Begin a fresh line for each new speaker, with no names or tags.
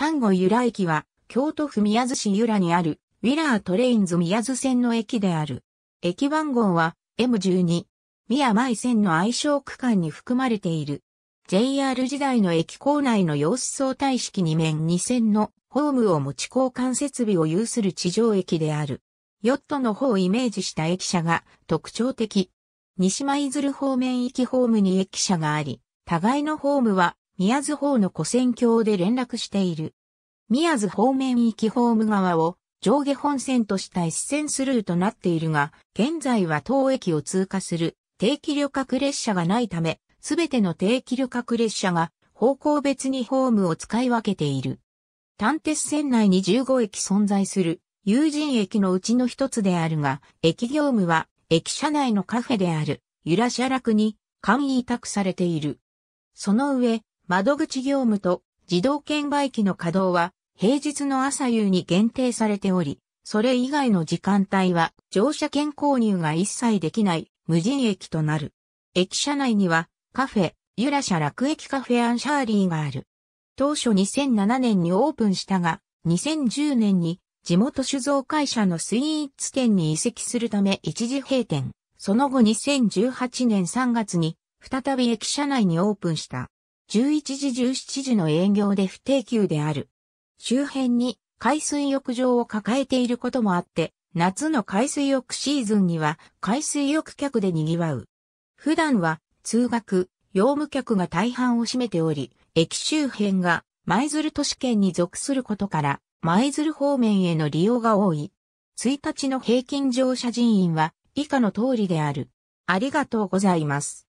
丹後由
良駅は、京都府宮津市由良にある、ウィラートレインズ宮津線の駅である。駅番号は M12、宮前線の愛称区間に含まれている。JR 時代の駅構内の様子相対式2面2線のホームを持ち交換設備を有する地上駅である。ヨットの方をイメージした駅舎が特徴的。西舞鶴方面行きホームに駅舎があり、互いのホームは宮津方の古線橋で連絡している。宮津方面行きホーム側を上下本線とした一線スルーとなっているが、現在は当駅を通過する定期旅客列車がないため、すべての定期旅客列車が方向別にホームを使い分けている。単鉄線内に15駅存在する友人駅のうちの一つであるが、駅業務は駅舎内のカフェであるユラ社楽に簡易委託されている。その上、窓口業務と自動券売機の稼働は平日の朝夕に限定されており、それ以外の時間帯は乗車券購入が一切できない無人駅となる。駅舎内にはカフェ、ユラ社楽駅カフェアンシャーリーがある。当初2007年にオープンしたが、2010年に地元酒造会社のスイーツ店に移籍するため一時閉店。その後2018年3月に再び駅舎内にオープンした。11時17時の営業で不定休である。周辺に海水浴場を抱えていることもあって、夏の海水浴シーズンには海水浴客で賑わう。普段は通学、用務客が大半を占めており、駅周辺が舞鶴都市圏に属することから、舞鶴方面への利用が多い。1日の平均乗車人員は以下の通りである。ありがとうございます。